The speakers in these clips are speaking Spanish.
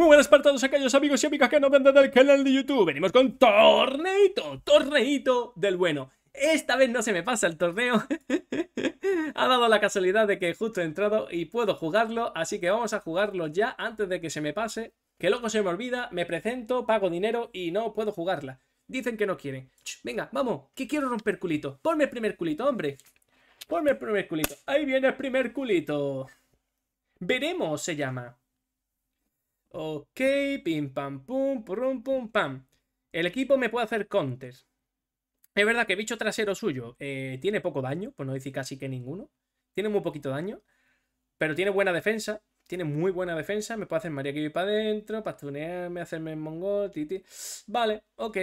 Muy buenas para todos aquellos amigos y amigas que no ven desde el canal de YouTube. Venimos con torneito, torneito del bueno. Esta vez no se me pasa el torneo. ha dado la casualidad de que justo he entrado y puedo jugarlo, así que vamos a jugarlo ya antes de que se me pase. Que luego se me olvida, me presento, pago dinero y no puedo jugarla. Dicen que no quieren. venga, vamos, que quiero romper culito. Ponme el primer culito, hombre. Ponme el primer culito. Ahí viene el primer culito. Veremos, se llama. Ok, pim pam pum, pum pum pam. El equipo me puede hacer contes Es verdad que el bicho trasero suyo eh, tiene poco daño, pues no dice casi que ninguno. Tiene muy poquito daño, pero tiene buena defensa. Tiene muy buena defensa. Me puede hacer María que para adentro, pastunearme, hacerme el mongol, titi. Vale, ok,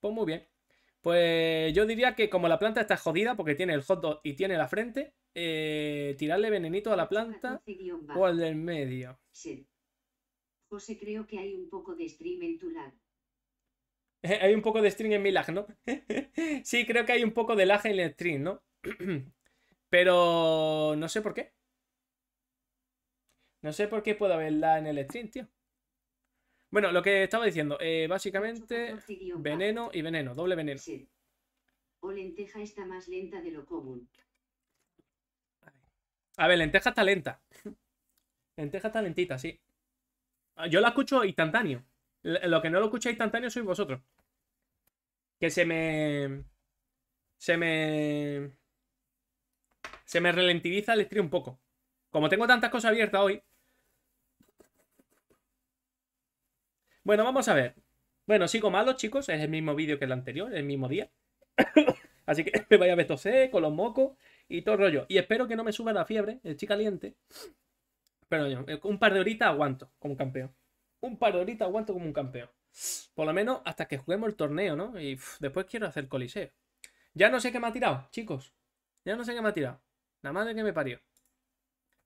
pues muy bien. Pues yo diría que como la planta está jodida porque tiene el hot dog y tiene la frente, eh, tirarle venenito a la planta o al del medio. Sí. José, creo que hay un poco de stream en tu lag. Eh, hay un poco de stream en mi lag, ¿no? sí, creo que hay un poco de lag en el stream, ¿no? Pero no sé por qué. No sé por qué puede haber haberla en el stream, tío. Bueno, lo que estaba diciendo, eh, básicamente veneno y veneno, doble veneno. O lenteja está más lenta de lo común. A ver, lenteja está lenta. Lenteja está lentita, sí. Ah, yo la escucho instantáneo. Lo que no lo escucháis instantáneo sois vosotros. Que se me. Se me. Se me ralentiza el estrés un poco. Como tengo tantas cosas abiertas hoy. Bueno, vamos a ver. Bueno, sigo malo, chicos. Es el mismo vídeo que el anterior, el mismo día. Así que me vaya a ver con los mocos y todo rollo. Y espero que no me suba la fiebre. El Estoy caliente. Perdón, eh, un par de horitas aguanto como un campeón. Un par de horitas aguanto como un campeón. Por lo menos hasta que juguemos el torneo, ¿no? Y después quiero hacer coliseo. Ya no sé qué me ha tirado, chicos. Ya no sé qué me ha tirado. La madre que me parió.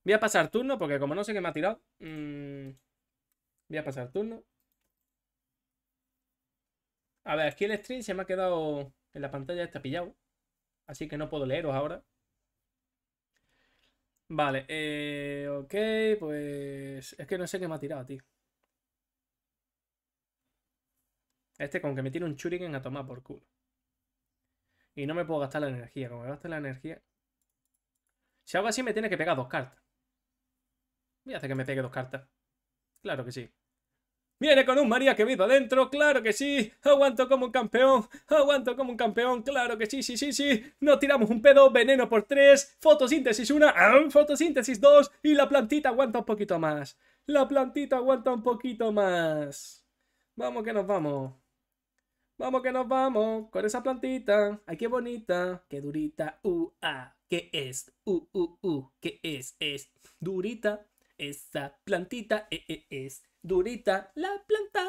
Voy a pasar turno porque como no sé qué me ha tirado... Mm, voy a pasar turno. A ver, aquí el stream se me ha quedado en la pantalla está pillado. Así que no puedo leeros ahora. Vale, eh, ok, pues... Es que no sé qué me ha tirado, tío. Este con que me tiene un shuriken a tomar por culo. Y no me puedo gastar la energía. Como me gasta la energía... Si hago así me tiene que pegar dos cartas. Voy hace que me pegue dos cartas. Claro que sí. Viene con un María Quevedo adentro, claro que sí. Aguanto como un campeón, aguanto como un campeón, claro que sí, sí, sí, sí. No tiramos un pedo, veneno por tres, fotosíntesis una, fotosíntesis dos y la plantita aguanta un poquito más. La plantita aguanta un poquito más. Vamos que nos vamos. Vamos que nos vamos con esa plantita. Ay, qué bonita, qué durita. Uh, ah, qué es. Uh, uh, uh, qué es, es. Durita, esa plantita, eh, eh, es durita la planta.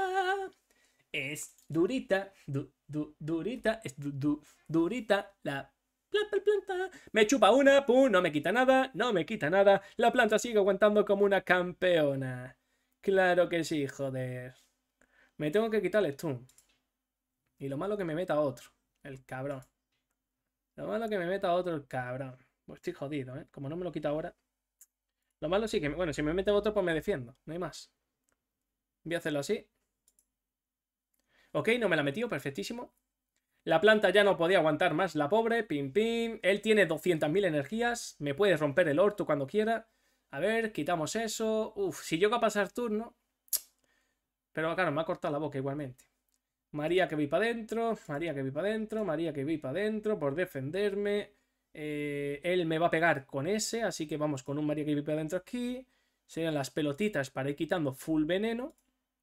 Es durita, du, durita, es du, durita la planta. Me chupa una, pum, no me quita nada, no me quita nada. La planta sigue aguantando como una campeona. Claro que sí, joder. Me tengo que quitar el stun. Y lo malo que me meta otro, el cabrón. Lo malo que me meta otro, el cabrón. Pues estoy jodido, ¿eh? Como no me lo quita ahora. Lo malo sí que, bueno, si me mete otro, pues me defiendo. No hay más. Voy a hacerlo así. Ok, no me la metió, perfectísimo. La planta ya no podía aguantar más, la pobre, pim pim. Él tiene 200.000 energías, me puede romper el orto cuando quiera. A ver, quitamos eso. Uf, si llego a pasar turno... Pero claro, me ha cortado la boca igualmente. María que vi para adentro, María que vi para adentro, María que vi para adentro, por defenderme. Eh, él me va a pegar con ese, así que vamos con un María que vi para adentro aquí. Serían las pelotitas para ir quitando full veneno.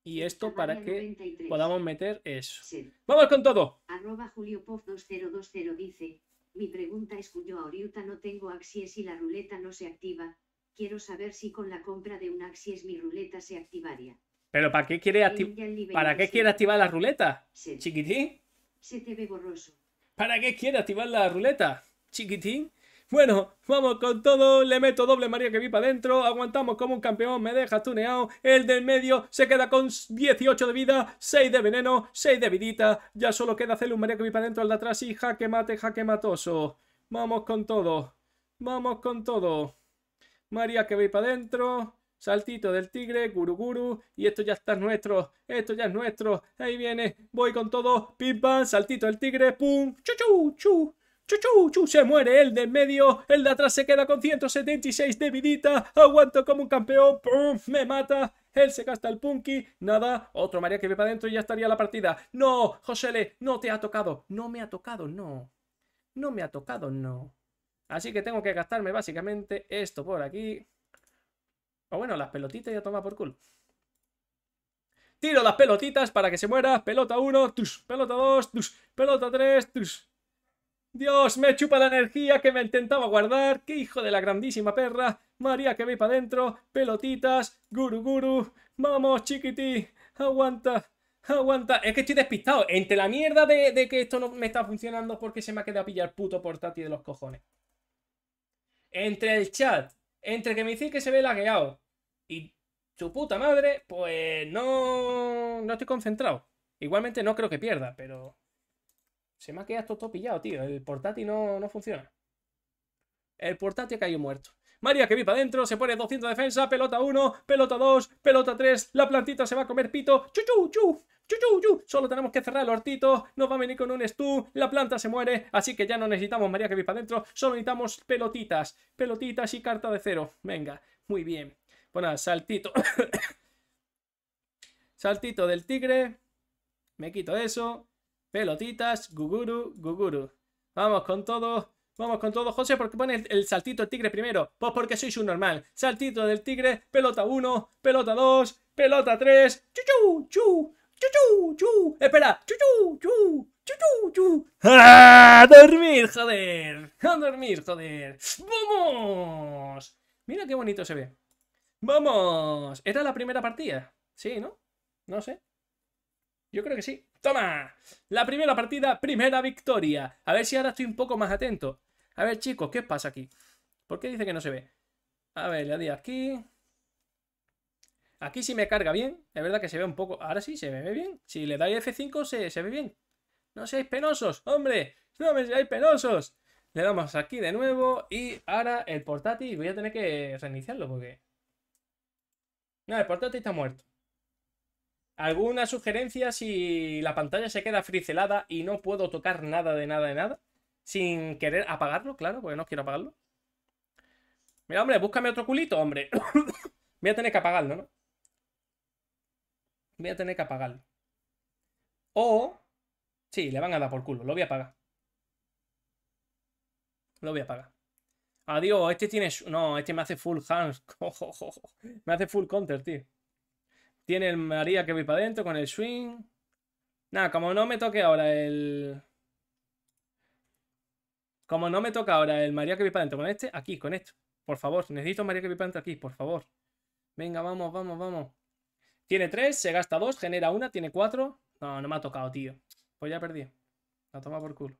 Y esto para que podamos meter eso. ¡Vamos con todo! Arroba Julio Pof 2020 dice, mi pregunta es cuyo ahorita no tengo axies y la ruleta no se activa. Quiero saber si con la compra de un axies mi ruleta se activaría. ¿Pero para qué quiere, acti ¿para qué quiere activar la ruleta? Sí. ¿Chiquitín? Se te ve borroso. ¿Para qué quiere activar la ruleta? ¿Chiquitín? Bueno, vamos con todo, le meto doble María que vi para adentro, aguantamos como un campeón, me deja tuneado, el del medio se queda con 18 de vida, 6 de veneno, 6 de vidita, ya solo queda hacerle un María que vi para adentro al de atrás y jaque mate, jaque matoso. Vamos con todo, vamos con todo. María que vi para adentro, Saltito del tigre, guru guru, y esto ya está nuestro, esto ya es nuestro, ahí viene, voy con todo, pim pam, saltito del tigre, pum, chu chu chu, Chuchu, se muere el de en medio, el de atrás se queda con 176 de vidita, aguanto como un campeón, me mata, él se gasta el punky, nada, otro María que ve para adentro y ya estaría la partida. No, Josele, no te ha tocado, no me ha tocado, no, no me ha tocado, no. Así que tengo que gastarme básicamente esto por aquí. O bueno, las pelotitas ya toma por culo. Tiro las pelotitas para que se muera. Pelota 1, pelota 2, pelota 3, Dios, me chupa la energía que me intentaba guardar. ¡Qué hijo de la grandísima perra! María que ve para adentro. Pelotitas. Guru guru. Vamos, chiquití. Aguanta. Aguanta. Es que estoy despistado. Entre la mierda de, que esto no me está funcionando porque se me ha quedado a pillar puto portátil de los cojones. Entre el chat. Entre que me dice que se ve lagueado. Y su puta madre. Pues no... No estoy concentrado. Igualmente no creo que pierda, pero... Se me ha quedado todo pillado, tío. El portátil no, funciona. El portátil ha caído muerto. María que vi para adentro, se pone 200 de defensa, pelota 1, pelota 2, pelota 3, la plantita se va a comer pito, chuchu, chu, chuchu, chu. solo tenemos que cerrar el hortito, nos va a venir con un stun, la planta se muere, así que ya no necesitamos María que vi para adentro, solo necesitamos pelotitas, pelotitas y carta de cero, venga, muy bien. Bueno, pues saltito. saltito del tigre, me quito eso, Pelotitas, guguru, guguru. Vamos con todo. Vamos con todo, José, porque pone el, saltito del tigre primero. Pues porque soy un normal. Saltito del tigre, pelota 1, pelota 2, pelota 3. Chu, chu, chu, chu, Espera, chu, chu, chu, chu, ¡A ¡Ah! dormir, joder! ¡A dormir, joder! ¡Vamos! Mira qué bonito se ve. ¡Vamos! ¿Era la primera partida? Sí, ¿no? No sé. Yo creo que sí. ¡Toma! La primera partida, primera victoria. A ver si ahora estoy un poco más atento. A ver, chicos, ¿qué pasa aquí? ¿Por qué dice que no se ve? A ver, le doy aquí. Aquí sí me carga bien. Es verdad que se ve un poco... Ahora sí, se me ve bien. Si le dais F5, se, se ve bien. No seáis penosos, hombre. No me seáis penosos. Le damos aquí de nuevo y ahora el portátil voy a tener que reiniciarlo porque... No, el portátil está muerto. ¿Alguna sugerencia si la pantalla se queda fricelada y no puedo tocar nada de nada de nada? Sin querer apagarlo, claro, porque no quiero apagarlo. Mira, hombre, búscame otro culito, hombre. Voy a tener que apagarlo, ¿no? Voy a tener que apagarlo. O... Sí, le van a dar por culo. Lo voy a apagar. Lo voy a apagar. Adiós, este tiene... No, este me hace full hands. me hace full counter, tío. Tiene el María que voy para adentro con el swing. Nada, como no me toque ahora el... Como no me toca ahora el María que voy para adentro con este, aquí, con esto. Por favor, necesito María que voy para adentro aquí, por favor. Venga, vamos, vamos, vamos. Tiene tres, se gasta dos, genera una, tiene cuatro. No, no me ha tocado, tío. Pues ya perdí. La toma por culo.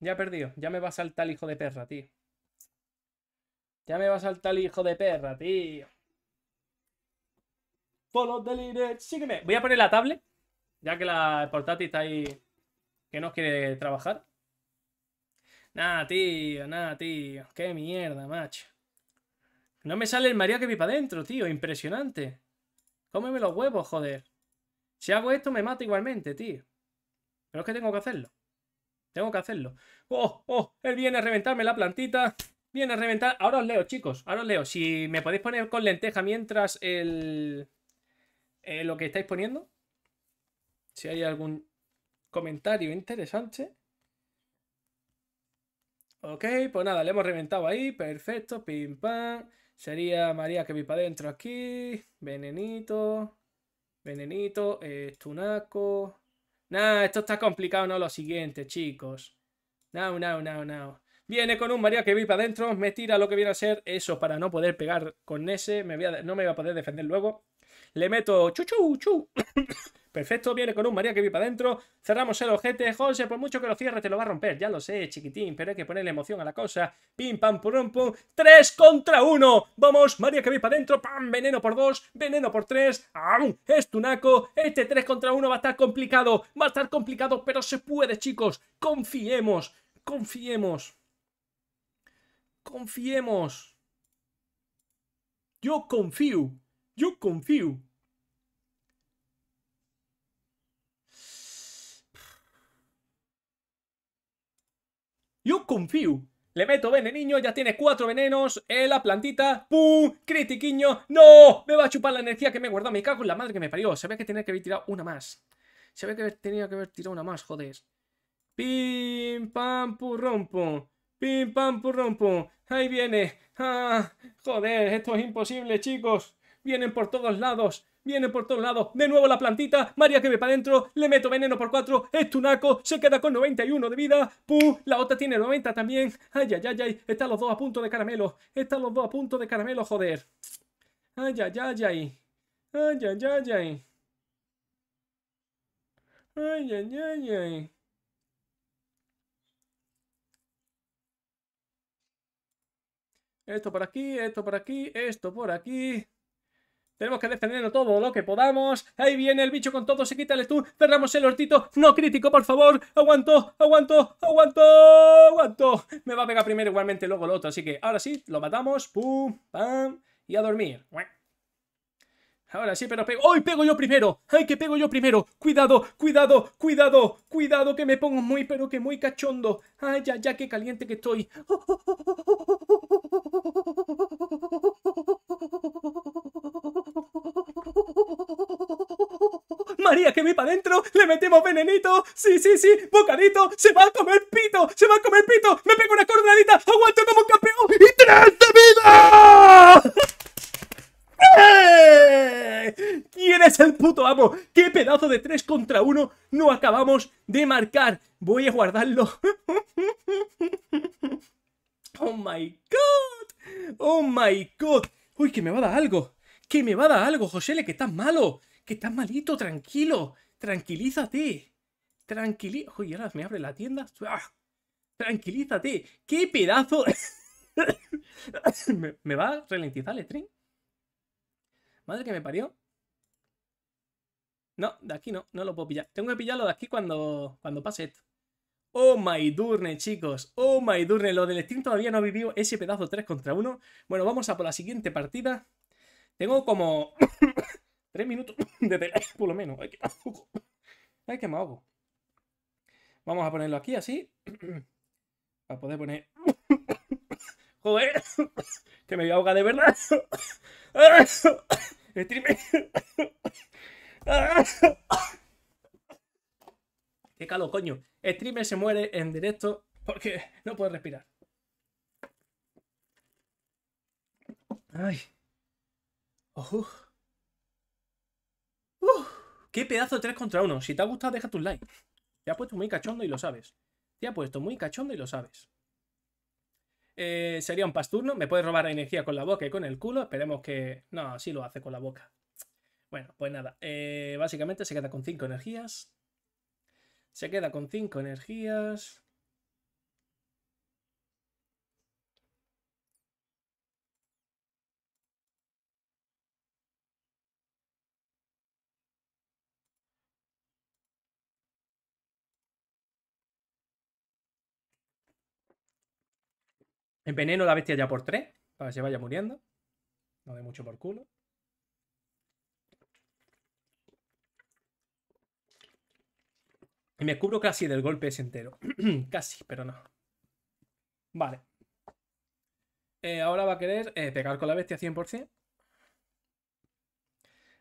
Ya perdido. Ya me va a saltar el hijo de perra, tío. Ya me va a saltar el hijo de perra, tío sígueme. Voy a poner la tablet, ya que la portátil está ahí que no quiere trabajar. Nada, tío, nada, tío. Qué mierda, macho. No me sale el María que vi para adentro, tío. Impresionante. Cómeme los huevos, joder. Si hago esto, me mato igualmente, tío. Pero es que tengo que hacerlo. Tengo que hacerlo. ¡Oh, oh! Él viene a reventarme la plantita. Viene a reventar. Ahora os leo, chicos. Ahora os leo. Si me podéis poner con lenteja mientras el... Eh, lo que estáis poniendo. Si hay algún comentario interesante. Ok, pues nada, le hemos reventado ahí. Perfecto, pim pam. Sería María que vi para adentro aquí. Venenito. Venenito. Eh, estunaco. Nah, esto está complicado, no lo siguiente, chicos. No, no, no, no. Viene con un María que vi para adentro. Me tira lo que viene a ser eso para no poder pegar con ese. Me no me voy a poder defender luego. Le meto chuchu, chu. Perfecto, viene con un María que vi para adentro. Cerramos el ojete. José, por mucho que lo cierre, te lo va a romper. Ya lo sé, chiquitín, pero hay que ponerle emoción a la cosa. Pim, pam, pum, pum. Tres contra uno. Vamos, María que vi para adentro. Pam, veneno por dos, veneno por tres. ¡Aum! Es tunaco. Este tres contra uno va a estar complicado. Va a estar complicado, pero se puede, chicos. Confiemos, confiemos. Confiemos. Yo confío. Yo confío. Yo confío. Le meto veneno, ya tiene cuatro venenos en la plantita. ¡Pum! ¡Critiquiño! ¡No! Me va a chupar la energía que me he guardado. Me cago en la madre que me parió. Se ve que tenía que haber tirado una más. Se ve que tenía que haber tirado una más, joder. Pim, pam, purrompo! rompo Pim, pam, purrompo! rompo Ahí viene. Ah, joder, esto es imposible, chicos. Vienen por todos lados. Viene por todos lados. De nuevo la plantita. María que ve para adentro. Le meto veneno por 4. tunaco Se queda con 91 de vida. ¡Puh! La otra tiene 90 también. Ay, ay, ay, ay. Están los dos a punto de caramelo. Están los dos a punto de caramelo, joder. Ay, ay, ay, ay. Ay, ay, ay, ay. Ay, ay, ay, ay. Esto por aquí, esto por aquí, esto por aquí. Tenemos que defenderlo todo lo que podamos. Ahí viene el bicho con todo, se quita el stun. Cerramos el hortito. No crítico, por favor. Aguanto, aguanto, aguanto, aguanto. Me va a pegar primero igualmente, luego el otro. Así que ahora sí, lo matamos. Pum, pam. Y a dormir. Ahora sí, pero pego. ¡Ay, pego yo primero! ¡Ay, que pego yo primero! ¡Cuidado, cuidado, cuidado! ¡Cuidado, que me pongo muy, pero que muy cachondo! ¡Ay, ya, ya, qué caliente que estoy! María que vi para adentro, le metemos venenito, sí, sí, sí, bocadito, se va a comer pito, se va a comer pito, me pego una coronadita, aguanto como campeón y tres de vida. ¡Eh! ¿Quién es el puto amo? ¿Qué pedazo de tres contra uno! no acabamos de marcar? Voy a guardarlo. ¡Oh, my God! ¡Oh, my God! ¡Uy, que me va a dar algo! ¡Que me va a dar algo, José que estás malo! que estás malito, tranquilo, tranquilízate, tranquilí... oye ahora me abre la tienda. Ah, tranquilízate, qué pedazo... ¿Me, va a ralentizar el stream? Madre que me parió. No, de aquí no, no lo puedo pillar. Tengo que pillarlo de aquí cuando, cuando pase esto. Oh my durne, chicos. Oh my durne. Lo del Steam todavía no ha vivido ese pedazo 3 contra 1. Bueno, vamos a por la siguiente partida. Tengo como Tres minutos de teléfono, por lo menos. Ay, que ahogo. Ay, que me ahogo. Vamos a ponerlo aquí, así. Para poder poner... Joder, que me voy a ahogar de verdad. Streamer. Qué calor, coño. Streamer se muere en directo porque no puede respirar. Ay. Ojo. Qué pedazo de 3 contra 1. Si te ha gustado, deja tu like. Te ha puesto muy cachondo y lo sabes. Te ha puesto muy cachondo y lo sabes. Eh, sería un pasturno. Me puede robar energía con la boca y con el culo. Esperemos que... No, así lo hace con la boca. Bueno, pues nada. Eh, básicamente se queda con 5 energías. Se queda con 5 energías. Enveneno la bestia ya por 3, para que se vaya muriendo. No de mucho por culo. Y me cubro casi del golpe ese entero. casi, pero no. Vale. Eh, ahora va a querer eh, pegar con la bestia 100%.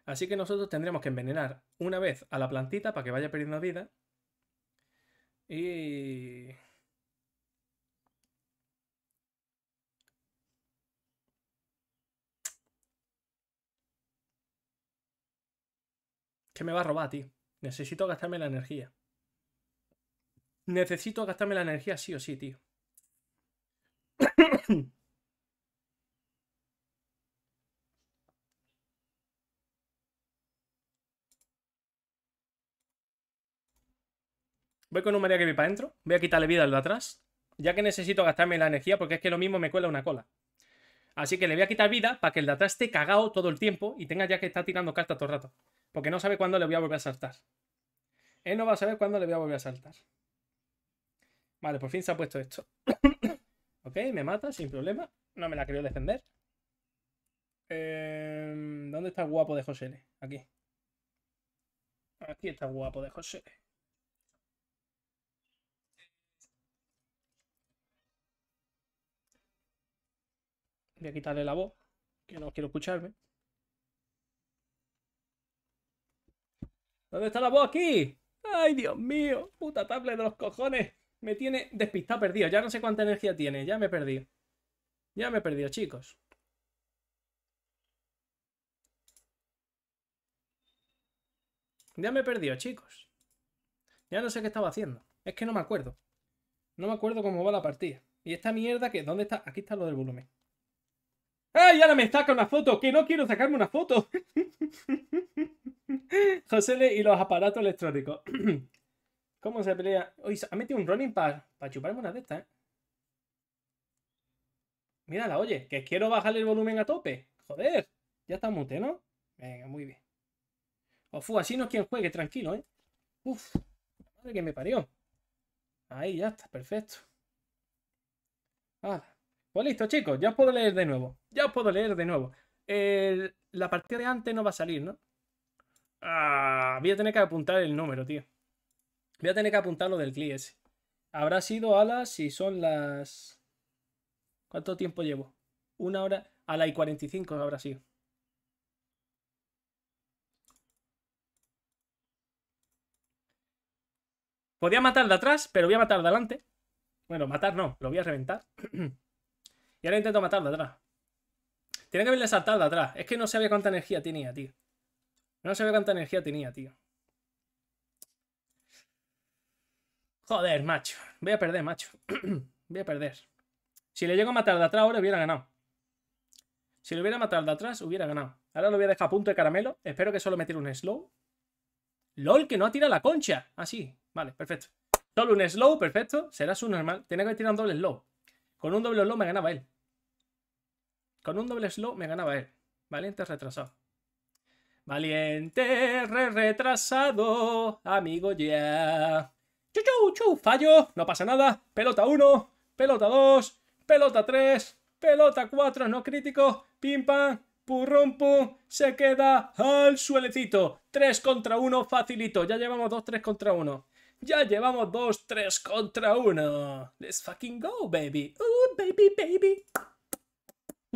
Así que nosotros tendremos que envenenar una vez a la plantita para que vaya perdiendo vida. Y... que me va a robar, tío. Necesito gastarme la energía. Necesito gastarme la energía sí o sí, tío. Voy con un María que vi para adentro. Voy a quitarle vida al de atrás. Ya que necesito gastarme la energía porque es que lo mismo me cuela una cola. Así que le voy a quitar vida para que el de atrás esté cagado todo el tiempo y tenga ya que estar tirando cartas todo el rato. Porque no sabe cuándo le voy a volver a saltar. Él no va a saber cuándo le voy a volver a saltar. Vale, por fin se ha puesto esto. ok, me mata sin problema. No me la quiero defender. Em, ¿Dónde está el guapo de José Aquí. Aquí está el guapo de José Voy a quitarle la voz, que no quiero escucharme. ¿Dónde está la voz aquí? ¡Ay, Dios mío! ¡Puta tablet de los cojones! Me tiene despistado, perdido. Ya no sé cuánta energía tiene. Ya me he perdido. Ya me he perdido, chicos. Ya me he perdido, chicos. Ya no sé qué estaba haciendo. Es que no me acuerdo. No me acuerdo cómo va la partida. Y esta mierda que... ¿Dónde está? Aquí está lo del volumen. ¡Ay, ahora me saca una foto! ¡Que no quiero sacarme una foto! José y los aparatos electrónicos. ¿Cómo se pelea? Uy, ha metido un running para chuparme una de estas, ¿eh? Mírala, oye, que quiero bajar el volumen a tope. Joder, ya está mute, ¿no? Venga, muy bien. Ofu, así no es quien juegue, tranquilo, ¿eh? Uf, madre que me parió. Ahí ya está, perfecto. Ah, pues listo, chicos, ya os puedo leer de nuevo. Ya os puedo leer de nuevo. la partida de antes no va a salir, ¿no? Ah, voy a tener que apuntar el número, tío. Voy a tener que apuntar lo del CLI Habrá sido alas si son las... ¿Cuánto tiempo llevo? Una hora... A la y 45 habrá sí. Podía matar de atrás, pero voy a matar de adelante. Bueno, matar no, lo voy a reventar. y ahora intento matar de atrás. Tiene que haberle saltado de atrás. Es que no sabía cuánta energía tenía, tío. No se cuánta energía tenía, tío. Joder, macho. Voy a perder, macho. Voy a perder. Si le llego a matar de atrás ahora, hubiera ganado. Si le hubiera matado de atrás, hubiera ganado. Ahora lo voy a dejar a punto de caramelo. Espero que solo me tire un slow. LOL, que no ha tirado la concha. Así. Ah, vale, perfecto. Solo un slow, perfecto. Será su normal. Tiene que tirar un doble slow. Con un doble slow me ganaba él. Con un doble slow me ganaba él. Valiente retrasado. Valiente, re retrasado, amigo ya. Chu, chu, chu, fallo, no pasa nada. Pelota 1, pelota 2, pelota 3, pelota 4, no crítico. Pim pam, purrum se queda al suelecito. 3 contra 1, facilito. Ya llevamos 2, 3 contra 1. Ya llevamos 2, 3 contra 1. Let's fucking go, baby. baby, baby.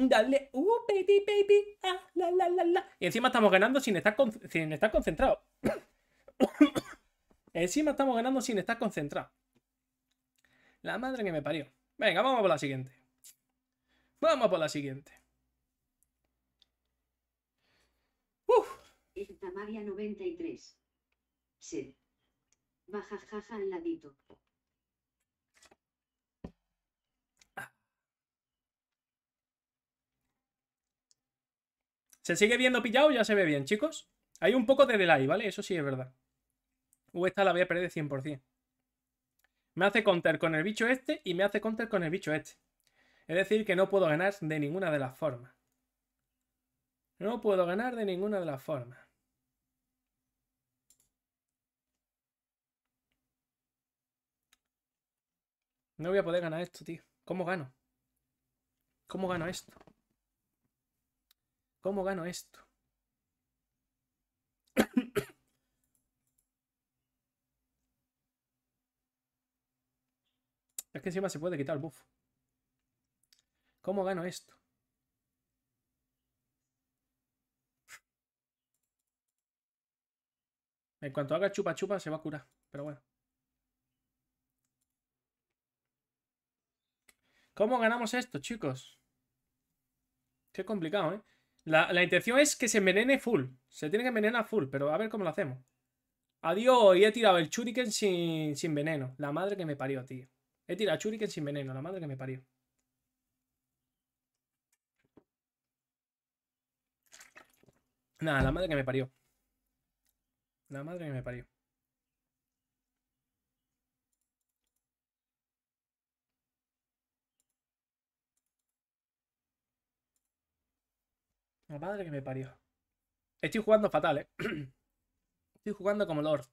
Dale, uh, baby, baby, ah, la, la, la, la. Y encima estamos ganando sin estar, concentrado. encima estamos ganando sin estar concentrado. La madre que me parió. Venga, vamos por la siguiente. Vamos por la siguiente. Uf. Tamaria 93. Sí. Baja jaja al ladito. ¿Se sigue viendo pillado? Ya se ve bien, chicos. Hay un poco de delay, ¿vale? Eso sí es verdad. Uh, esta la voy a perder 100%. Me hace counter con el bicho este y me hace counter con el bicho este. Es decir, que no puedo ganar de ninguna de las formas. No puedo ganar de ninguna de las formas. No voy a poder ganar esto, tío. ¿Cómo gano? ¿Cómo gano esto? ¿Cómo gano esto? es que encima se puede quitar el buff. ¿Cómo gano esto? En cuanto haga chupa chupa se va a curar, pero bueno. ¿Cómo ganamos esto, chicos? Qué complicado, ¿eh? La, intención es que se envenene full. Se tiene que envenenar full, pero a ver cómo lo hacemos. Adiós, y he tirado el churiken sin, sin veneno. La madre que me parió, tío. He tirado el shuriken sin veneno, la madre que me parió. Nada, la madre que me parió. La madre que me parió. La madre que me parió. Estoy jugando fatal, ¿eh? Estoy jugando como Lord.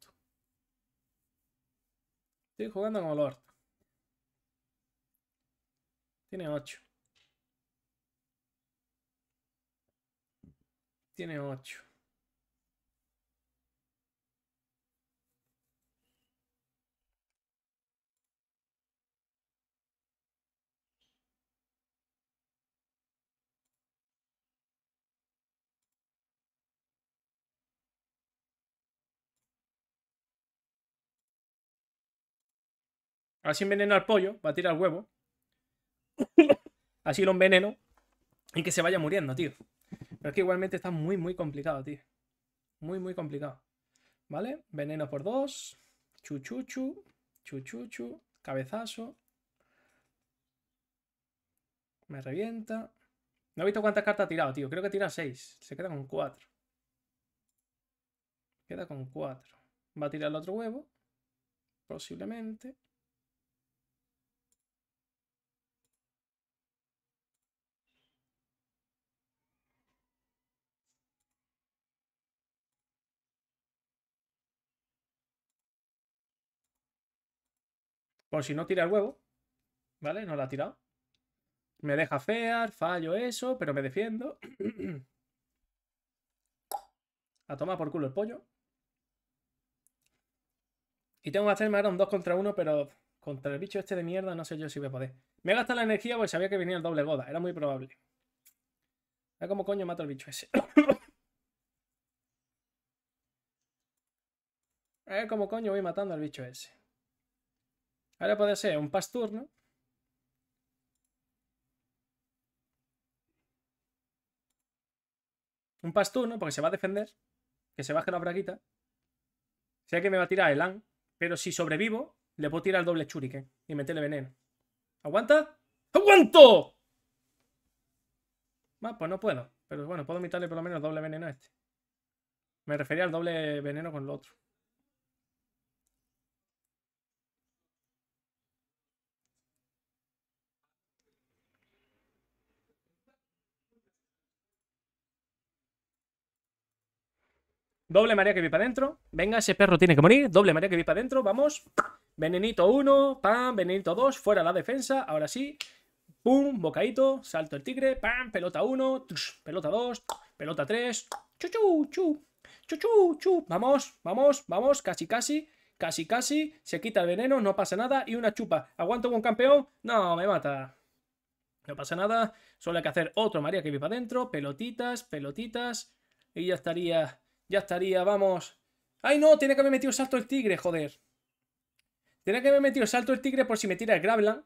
Estoy jugando como Lord. Tiene 8. Tiene 8. Así envenena al pollo, Va a tirar el huevo. Así lo veneno y que se vaya muriendo, tío. Pero es que igualmente está muy, muy complicado, tío. Muy, muy complicado. ¿Vale? Veneno por dos. Chuchuchu. Chuchuchu. Cabezazo. Me revienta. No he visto cuántas cartas ha tirado, tío. Creo que tira seis. Se queda con cuatro. Queda con cuatro. Va a tirar el otro huevo. Posiblemente. Por si no tira el huevo. ¿Vale? No la ha tirado. Me deja fear, fallo eso, pero me defiendo. a tomar por culo el pollo. Y tengo que hacerme ahora un 2 contra 1, pero contra el bicho este de mierda no sé yo si voy a poder. Me gastado la energía porque sabía que venía el doble goda. Era muy probable. A ver cómo coño mato al bicho ese. A cómo coño voy matando al bicho ese. Ahora puede ser un pasturno. Un pasturno, porque se va a defender. Que se baje la braguita. Sé que me va a tirar el an. Pero si sobrevivo, le puedo tirar el doble churiken y meterle veneno. ¿Aguanta? ¡Aguanto! pues no puedo. Pero bueno, puedo meterle por lo menos doble veneno a este. Me refería al doble veneno con el otro. Doble María que vi para adentro. Venga, ese perro tiene que morir. Doble María que vi para adentro. Vamos. Venenito 1. Pam. Venenito 2. Fuera la defensa. Ahora sí. Pum. Bocadito. Salto el tigre. Pam. Pelota 1. Pelota 2. Pelota 3. Chuchu. Chu. Chuchu. Chu. Vamos. Vamos. Vamos. Casi, casi. Casi, casi. Se quita el veneno. No pasa nada. Y una chupa. ¿Aguanto con campeón? No, me mata. No pasa nada. Solo hay que hacer otro María que vi para adentro. Pelotitas. Pelotitas. Y ya estaría ya estaría, vamos. ¡Ay, no! Tiene que haber metido salto el tigre, joder. Tiene que haber metido salto el tigre por si me tira el Graveland.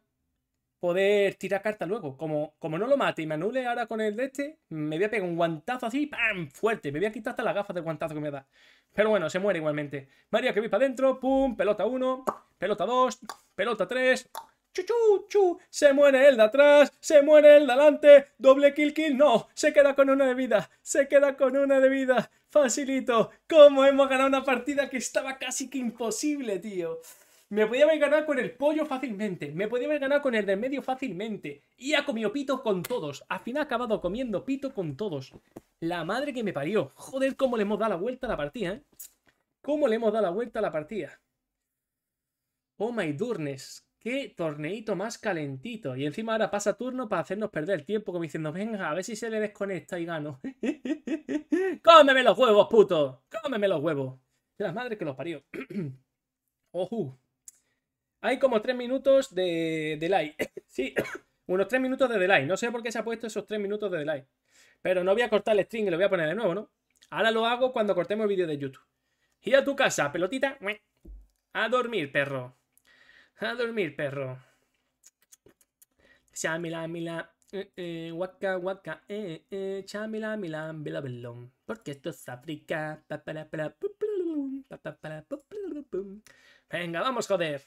Poder tirar carta luego. Como, como no lo mate y me anule ahora con el de este, me voy a pegar un guantazo así, ¡pam! Fuerte. Me voy a quitar hasta las gafas del guantazo que me da. Pero bueno, se muere igualmente. María que vi para adentro, pum, pelota 1, pelota 2, pelota 3, Chu, chu, se muere el de atrás, se muere el de adelante, doble kill kill, no, se queda con una de vida, se queda con una de vida, facilito, cómo hemos ganado una partida que estaba casi que imposible, tío. Me podía haber ganado con el pollo fácilmente, me podía haber ganado con el de medio fácilmente, y ha comido pito con todos, al final ha acabado comiendo pito con todos. La madre que me parió, joder, cómo le hemos dado la vuelta a la partida, ¿eh? Cómo le hemos dado la vuelta a la partida. Oh my durnes. Qué torneito más calentito. Y encima ahora pasa turno para hacernos perder el tiempo, como diciendo, venga, a ver si se le desconecta y gano. ¡Cómeme los huevos, puto! ¡Cómeme los huevos! De las madres que los parió. ¡Ojo! Hay como tres minutos de delay. sí, unos tres minutos de delay. No sé por qué se ha puesto esos tres minutos de delay. Pero no voy a cortar el string y lo voy a poner de nuevo, ¿no? Ahora lo hago cuando cortemos el vídeo de YouTube. Y a tu casa, pelotita. A dormir, perro. A dormir, perro. Chamila, mila, eh, eh, waka, eh, eh, chamila, mila, bela belón. Porque esto es África. Venga, vamos, joder.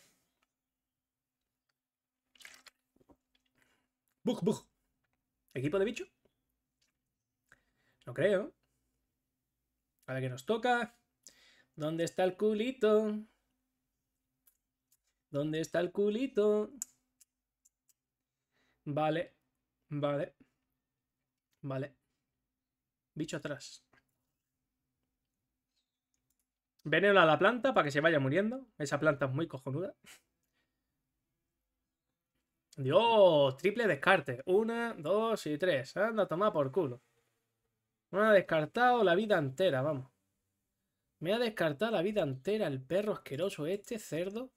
Bug, buh. ¿Equipo de bicho? No creo. A ver qué nos toca. ¿Dónde está el culito? ¿Dónde está el culito? Vale, vale, vale. Bicho atrás. Veneno a la planta para que se vaya muriendo. Esa planta es muy cojonuda. Dios, triple descarte. Una, dos y tres. Anda, toma por culo. Me ha descartado la vida entera, vamos. Me ha descartado la vida entera el perro asqueroso este, cerdo.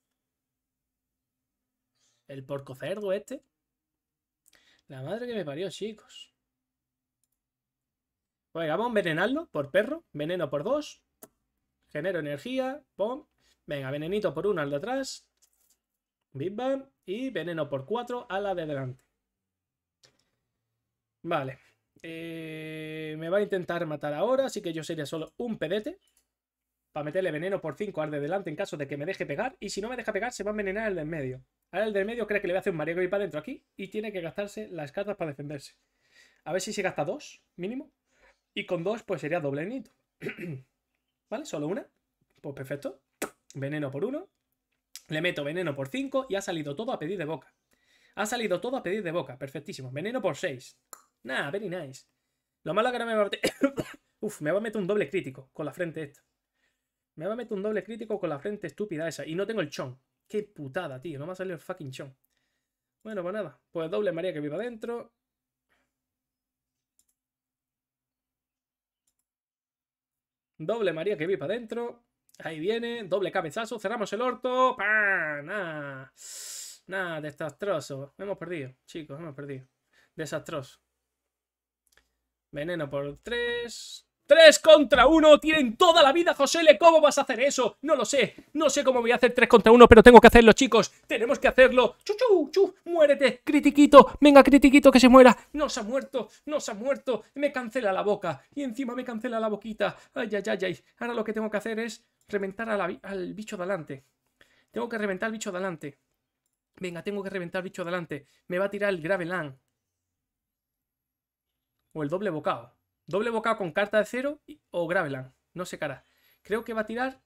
El porco cerdo este. La madre que me parió, chicos. Venga, vamos a envenenarlo por perro. Veneno por dos. Genero energía. Pum. Venga, venenito por uno al de atrás. Big Y veneno por cuatro a la de delante. Vale. Eh, me va a intentar matar ahora, así que yo sería solo un pedete para meterle veneno por 5 al de delante en caso de que me deje pegar. Y si no me deja pegar, se va a envenenar el del medio. Ahora el del medio cree que le va a hacer un mareo y para adentro aquí. Y tiene que gastarse las cartas para defenderse. A ver si se gasta dos, mínimo. Y con dos, pues sería doble nito. ¿Vale? Solo una. Pues perfecto. Veneno por uno. Le meto veneno por 5 y ha salido todo a pedir de boca. Ha salido todo a pedir de boca. Perfectísimo. Veneno por 6. Nah, very nice. Lo malo que no me va a meter... Uf, me va a meter un doble crítico con la frente esta. Me va a meter un doble crítico con la frente estúpida esa. Y no tengo el chon. Qué putada, tío. No me ha salido el fucking chon. Bueno, pues nada. Pues doble María que viva adentro. Doble María que viva adentro. Ahí viene. Doble cabezazo. Cerramos el orto. ¡Pam! Nada. Nada, desastroso. Hemos perdido, chicos. Hemos perdido. Desastroso. Veneno por tres. 3 contra 1, tienen toda la vida, le ¿cómo vas a hacer eso? No lo sé, no sé cómo voy a hacer 3 contra 1, pero tengo que hacerlo, chicos, tenemos que hacerlo. Chuchu, chu, muérete, critiquito, venga, critiquito, que se muera. No se ha muerto, no se ha muerto, me cancela la boca y encima me cancela la boquita. Ay, ay, ay, ay. Ahora lo que tengo que hacer es reventar al bicho de delante. Tengo que reventar al bicho de delante. Venga, tengo que reventar al bicho de delante. Me va a tirar el Graveland. O el doble bocado. Doble boca con carta de cero o Graveland. No sé cara. Creo que va a tirar...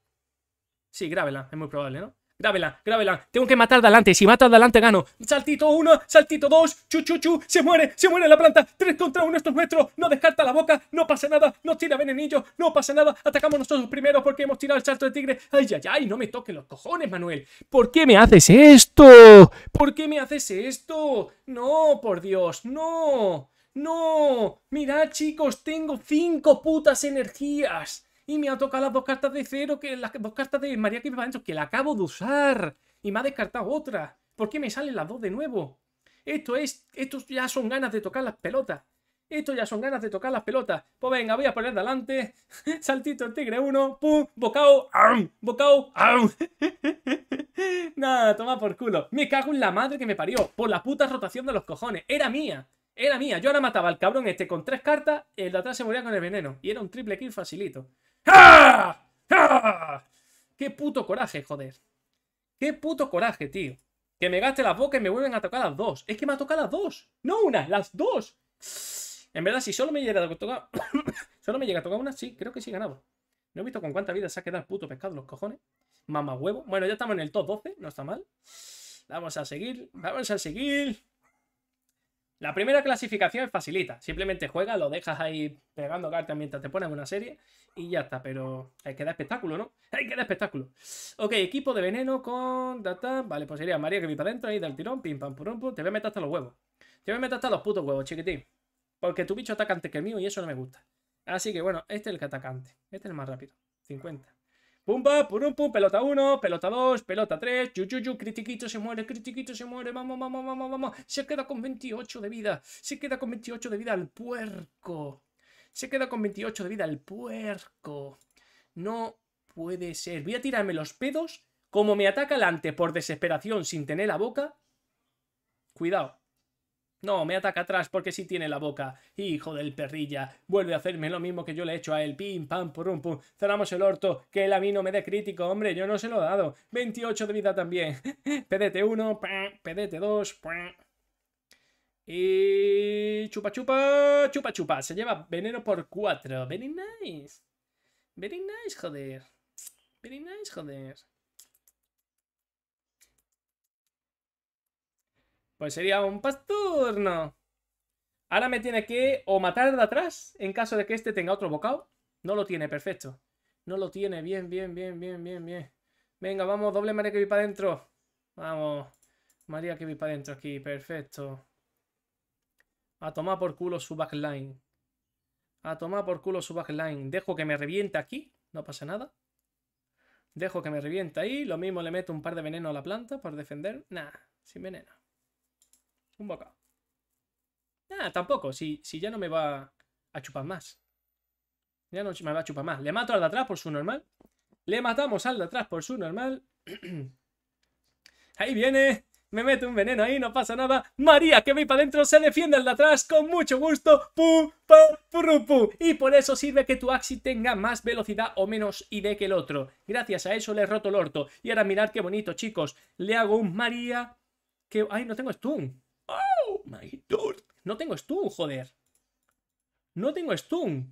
Sí, Graveland. Es muy probable, ¿no? Graveland, Graveland. Tengo que matar de adelante. Si mato de adelante, gano. Saltito uno, saltito dos. Chu, chu, Se muere, se muere la planta. Tres contra uno, esto es nuestro. No descarta la boca. No pasa nada. No tira venenillo. No pasa nada. Atacamos nosotros primero porque hemos tirado el salto de tigre. Ay, ay, ay. No me toquen los cojones, Manuel. ¿Por qué me haces esto? ¿Por qué me haces esto? No, por Dios, no. ¡No! Mirad, chicos, tengo cinco putas energías. Y me ha tocado las dos cartas de cero, que las dos cartas de María que me va que la acabo de usar. Y me ha descartado otra. ¿Por qué me salen las dos de nuevo? Esto es. Esto ya son ganas de tocar las pelotas. Esto ya son ganas de tocar las pelotas. Pues venga, voy a poner adelante. Saltito el tigre 1. ¡Pum! Bocao. ¡Aum! Bocao. ¡Aum! Nada, toma por culo. Me cago en la madre que me parió. Por la puta rotación de los cojones. Era mía. Era mía. Yo ahora mataba al cabrón este con tres cartas. El de atrás se moría con el veneno. Y era un triple kill facilito. ¡Ah! ¡Ah! ¡Qué puto coraje, joder! ¡Qué puto coraje, tío! Que me gaste las boca y me vuelven a tocar las dos. Es que me ha tocado las dos. No una, las dos. En verdad, si solo me llega a tocar. solo me llega a tocar una, sí, creo que sí ganaba. No he visto con cuánta vida se ha quedado el puto pescado, los cojones. Mamá huevo. Bueno, ya estamos en el top 12, no está mal. Vamos a seguir, vamos a seguir. La primera clasificación es facilita. Simplemente juegas, lo dejas ahí pegando cartas mientras te pones una serie y ya está. Pero hay que dar espectáculo, ¿no? Hay que dar espectáculo. Ok, equipo de veneno con... Data. Vale, pues sería María que vi para adentro ahí del tirón. Pim, pam, pum, pum. Te voy a meter hasta los huevos. Te voy a meter hasta los putos huevos, chiquitín. Porque tu bicho ataca antes que el mío y eso no me gusta. Así que bueno, este es el que atacante. Este es el más rápido. 50. Pumba, purum, pum, pelota 1, pelota 2, pelota 3, chuchuchu, critiquito se muere, critiquito se muere, vamos, vamos, vamos, vamos, se queda con 28 de vida, se queda con 28 de vida al puerco, se queda con 28 de vida al puerco, no puede ser, voy a tirarme los pedos, como me ataca el ante por desesperación sin tener la boca, cuidado, no, me ataca atrás porque sí tiene la boca. Hijo del perrilla. Vuelve a hacerme lo mismo que yo le he hecho a él. Pim, pam, un pum. Cerramos el orto. Que el avino mí no me dé crítico, hombre. Yo no se lo he dado. 28 de vida también. PDT1, PDT2. Y... Chupa, chupa, chupa, chupa. Se lleva veneno por cuatro. Very nice. Very nice, joder. Very nice, joder. Pues sería un pasturno. Ahora me tiene que o matar de atrás en caso de que este tenga otro bocado. No lo tiene, perfecto. No lo tiene, bien, bien, bien, bien, bien, bien. Venga, vamos, doble María que vi para adentro. Vamos, María que vi para adentro aquí, perfecto. A tomar por culo su backline. A tomar por culo su backline. Dejo que me revienta aquí, no pasa nada. Dejo que me revienta ahí. Lo mismo le meto un par de veneno a la planta Por defender. Nah, sin veneno. Ah, tampoco. Si, ya no me va a chupar más. Ya no me va a chupar más. Le mato al de atrás por su normal. Le matamos al de atrás por su normal. ahí viene. Me mete un veneno ahí, no pasa nada. María, que voy para adentro, se defiende al de atrás con mucho gusto. Pum, pum, Y por eso sirve que tu Axi tenga más velocidad o menos ID que el otro. Gracias a eso le he roto el orto. Y ahora mirad qué bonito, chicos. Le hago un María que... ¡Ay, no tengo stun! No tengo stun, joder. No tengo stun.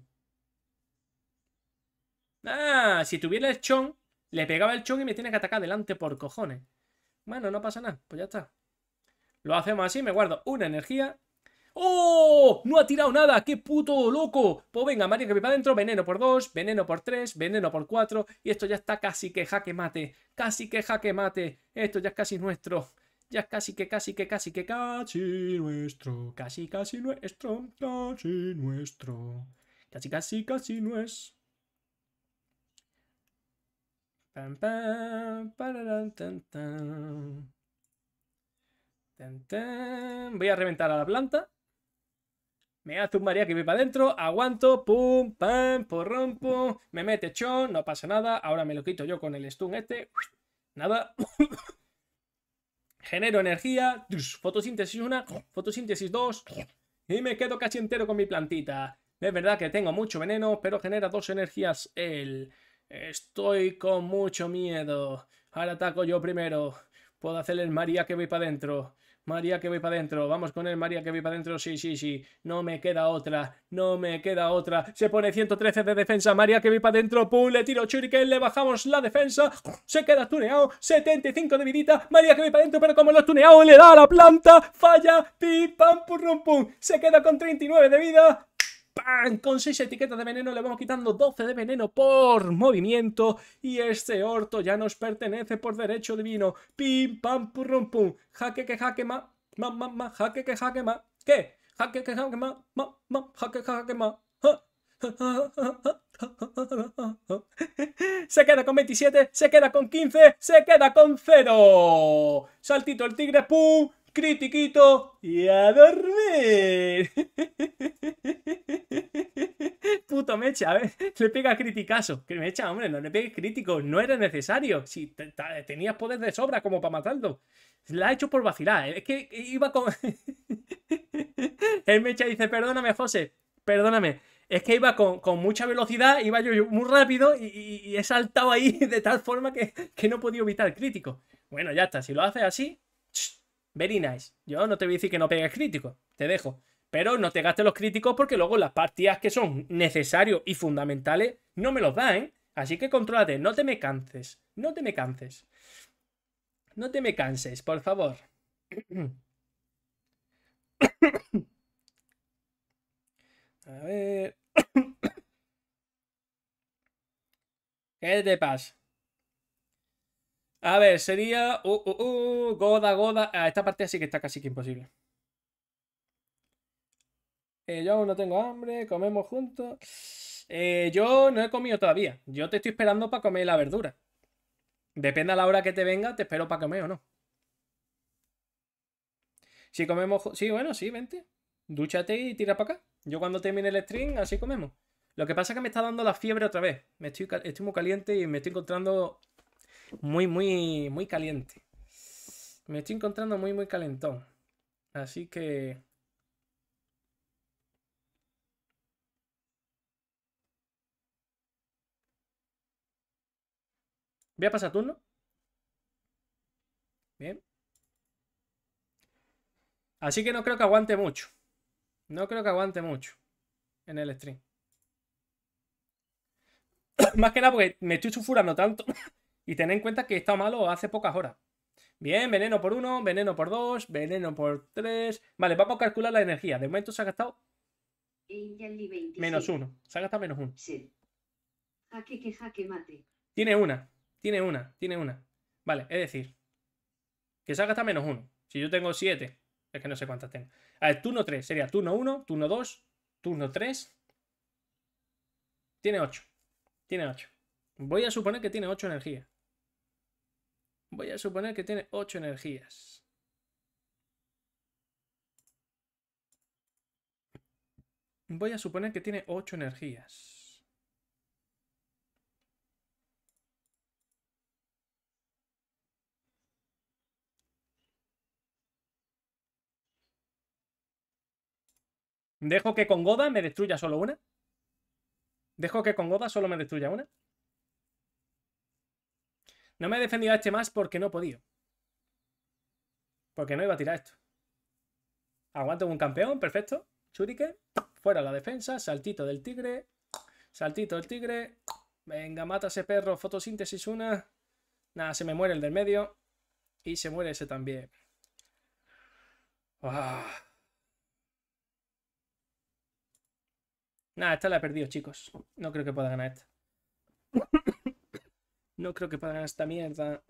Ah, si tuviera el chon, le pegaba el chon y me tiene que atacar delante por cojones. Bueno, no pasa nada, pues ya está. Lo hacemos así, me guardo una energía. ¡Oh! No ha tirado nada, qué puto loco. Pues venga, Mario, que me va adentro. Veneno por dos, veneno por tres, veneno por cuatro. Y esto ya está casi que jaque mate. Casi que jaque mate. Esto ya es casi nuestro ya casi que casi que casi que casi nuestro, casi casi nuestro, casi nuestro, casi casi casi nuestro. Pam, Voy a reventar a la planta. Me hace un María que voy para adentro. Aguanto. Pum, pam, por rompo Me mete chon. No pasa nada. Ahora me lo quito yo con el stun este. Nada genero energía, fotosíntesis una, fotosíntesis 2, y me quedo casi entero con mi plantita. Es verdad que tengo mucho veneno, pero genera dos energías él. Estoy con mucho miedo. Ahora ataco yo primero. Puedo hacerle el María que voy para adentro. María que voy para adentro, vamos con él, María que voy para adentro, sí, sí, sí, no me queda otra, no me queda otra, se pone 113 de defensa, María que voy para adentro, pum, le tiro Churiken, le bajamos la defensa, se queda tuneado, 75 de vidita, María que voy para adentro, pero como lo ha tuneado, le da a la planta, falla, pim, pam, rum pum, se queda con 39 de vida, con 6 etiquetas de veneno le vamos quitando 12 de veneno por movimiento. Y este orto ya nos pertenece por derecho divino. ¡Pim, pam, purrum, pum! ¡Jaque que jaque ma! ¡Ma, ma, ma! jaque que jaque ma! ¿Qué? ¡Jaque que jaque ma! ¡Ma, ma! ¡Jaque jaque ma! se queda con 27, se queda con 15, se queda con 0. Saltito el tigre, ¡pum! critiquito y a dormir. Puto mecha, a ver Le pega criticazo. Que mecha, hombre, no le pegues crítico, no era necesario. Si tenías poder de sobra como para matarlo. La ha hecho por vacilar. Es que iba con. El mecha dice: Perdóname, José, perdóname. Es que iba con, mucha velocidad, iba yo, muy rápido y, he saltado ahí de tal forma que, no he podido evitar crítico. Bueno, ya está, si lo haces así, Very nice. Yo no te voy a decir que no pegues crítico. te dejo. Pero no te gastes los críticos porque luego las partidas que son necesarios y fundamentales no me los dan. ¿eh? Así que contrólate, no te me canses. No te me canses. No te me canses, por favor. A ver. ¿Qué te pasa? A ver, sería... Uh, uh, uh, goda, goda... Ah, esta parte sí que está casi que imposible. Eh, yo aún no tengo hambre, comemos juntos. Eh, yo no he comido todavía. Yo te estoy esperando para comer la verdura. Depende a la hora que te venga, te espero para comer o no. Si comemos... Sí, bueno, sí, vente. Dúchate y tira para acá. Yo cuando termine el stream, así comemos. Lo que pasa es que me está dando la fiebre otra vez. Me estoy, estoy muy caliente y me estoy encontrando muy, muy, muy caliente. Me estoy encontrando muy, muy calentón. Así que... Voy a pasar turno. Bien. Así que no creo que aguante mucho. No creo que aguante mucho en el stream. Más que nada porque me estoy sufurando tanto Y tened en cuenta que he estado malo hace pocas horas. Bien, veneno por uno, veneno por dos, veneno por tres. Vale, vamos a calcular la energía. De momento se ha gastado. Menos uno. Se ha gastado menos uno. Sí. Jaque que jaque mate. Tiene una, tiene una, tiene una. Vale, es decir, que se ha gastado menos uno. Si yo tengo siete, es que no sé cuántas tengo. A ver, turno tres. sería turno uno, turno dos, turno tres. Tiene ocho, Tiene ocho. Voy a suponer que tiene ocho energía. Voy a suponer que tiene 8 energías. Voy a suponer que tiene 8 energías. ¿Dejo que con Goda me destruya solo una? ¿Dejo que con Goda solo me destruya una? No me he defendido a este más porque no he podido. Porque no iba a tirar esto. Aguanto un campeón, perfecto. Churique. fuera la defensa, saltito del tigre, saltito del tigre. Venga, mata ese perro, fotosíntesis una. Nada, se me muere el del medio. Y se muere ese también. Ah. Nada, esta la he perdido, chicos. No creo que pueda ganar esta. No creo que ganar esta mierda.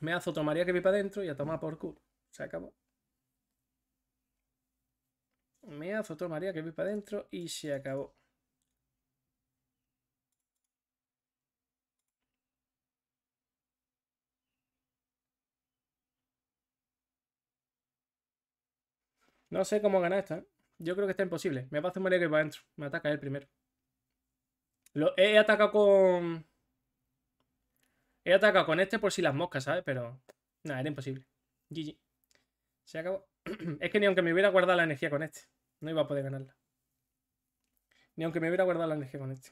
Me otro María que vi para adentro y a tomar por culo. Se acabó. Me otro María que vi para adentro y se acabó. No sé cómo ganar esta. ¿eh? Yo creo que está imposible. Me va a María que va adentro. Me ataca él primero. Lo he atacado con... He atacado con este por si las moscas, ¿sabes? Pero nada, era imposible. GG. Se acabó. es que ni aunque me hubiera guardado la energía con este, no iba a poder ganarla. Ni aunque me hubiera guardado la energía con este.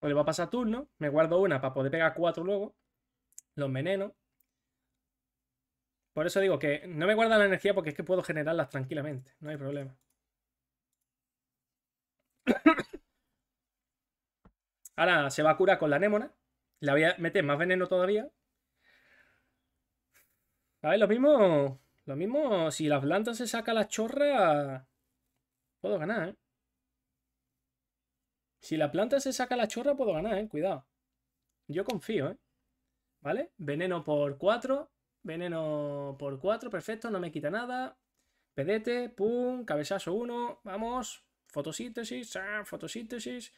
O pues le va a pasar turno, me guardo una para poder pegar cuatro luego, los venenos, por eso digo que no me guarda la energía porque es que puedo generarlas tranquilamente. No hay problema. Ahora se va a curar con la anémona. La voy a meter más veneno todavía. A ver, lo mismo. Lo mismo, si la planta se saca la chorra. Puedo ganar, ¿eh? Si la planta se saca la chorra, puedo ganar, ¿eh? Cuidado. Yo confío, ¿eh? ¿Vale? Veneno por 4. Veneno por 4, perfecto, no me quita nada. Pedete, pum, cabezazo 1, vamos. Fotosíntesis, ah, fotosíntesis.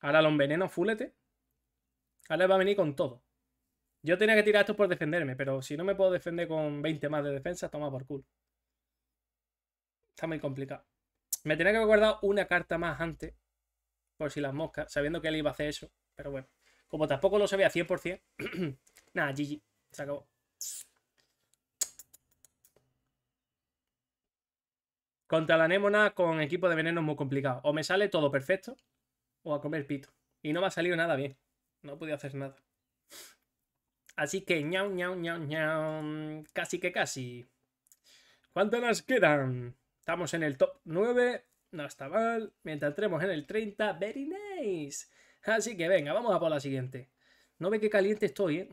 Ahora los enveneno fulete. Ahora va a venir con todo. Yo tenía que tirar esto por defenderme, pero si no me puedo defender con 20 más de defensa, toma por culo. Está muy complicado. Me tenía que haber guardado una carta más antes, por si las moscas, sabiendo que él iba a hacer eso. Pero bueno, como tampoco lo sabía 100%, nada, GG, se acabó. Contra la némona con equipo de veneno es muy complicado. O me sale todo perfecto, o a comer pito. Y no me ha salido nada bien. No he podido hacer nada. Así que ñau, ñau, ñau, ñau. Casi que casi. ¿Cuántas nos quedan? Estamos en el top 9, no está mal. Mientras entremos en el 30, very nice. Así que venga, vamos a por la siguiente. No ve que caliente estoy, ¿eh?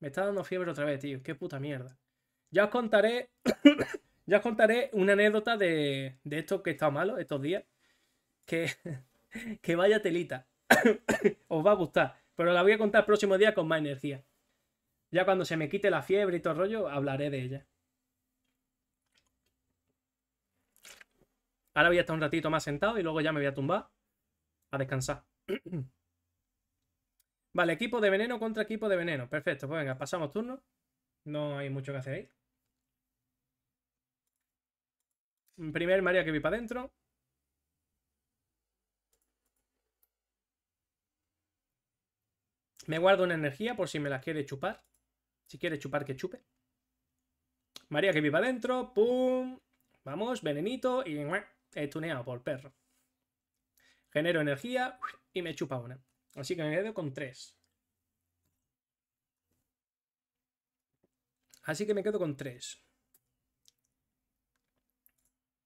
Me está dando fiebre otra vez, tío. Qué puta mierda. Ya os contaré... ya os contaré una anécdota de, de esto que está malo estos días. Que, que vaya telita. os va a gustar. Pero la voy a contar el próximo día con más energía. Ya cuando se me quite la fiebre y todo el rollo, hablaré de ella. Ahora voy a estar un ratito más sentado y luego ya me voy a tumbar a descansar. vale, equipo de veneno contra equipo de veneno. Perfecto, pues venga, pasamos turno. No hay mucho que hacer ahí. Primer María que vi para adentro. Me guardo una energía por si me la quiere chupar. Si quiere chupar, que chupe. María que para adentro. ¡Pum! Vamos, venenito y he tuneado por perro. Genero energía y me chupa una. Así que me quedo con tres. Así que me quedo con tres.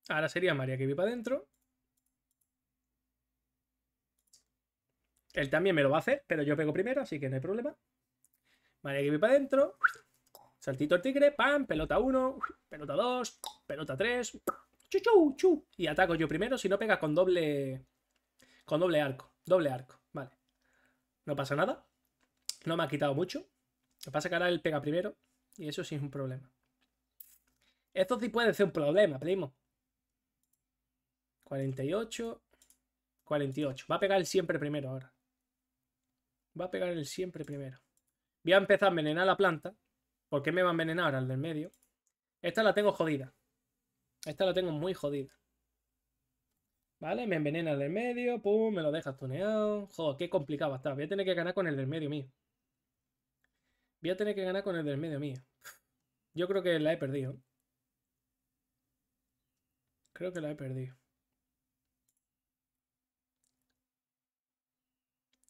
Ahora sería María que vive para adentro. Él también me lo va a hacer, pero yo pego primero, así que no hay problema. María que vive para adentro. Saltito el tigre, pam, pelota 1, pelota 2, pelota 3, y ataco yo primero si no pega con doble con doble arco, doble arco, vale. No pasa nada. No me ha quitado mucho. Lo pasa es que ahora él pega primero y eso sí es un problema. Esto sí puede ser un problema, primo. 48, 48. Va a pegar el siempre primero ahora. Va a pegar el siempre primero. Voy a empezar a envenenar la planta. Porque me va a envenenar ahora el del medio. Esta la tengo jodida. Esta la tengo muy jodida. ¿Vale? Me envenena el del medio, pum, me lo dejas tuneado. Joder, qué complicado está. Voy a tener que ganar con el del medio mío. Voy a tener que ganar con el del medio mío. Yo creo que la he perdido. Creo que la he perdido.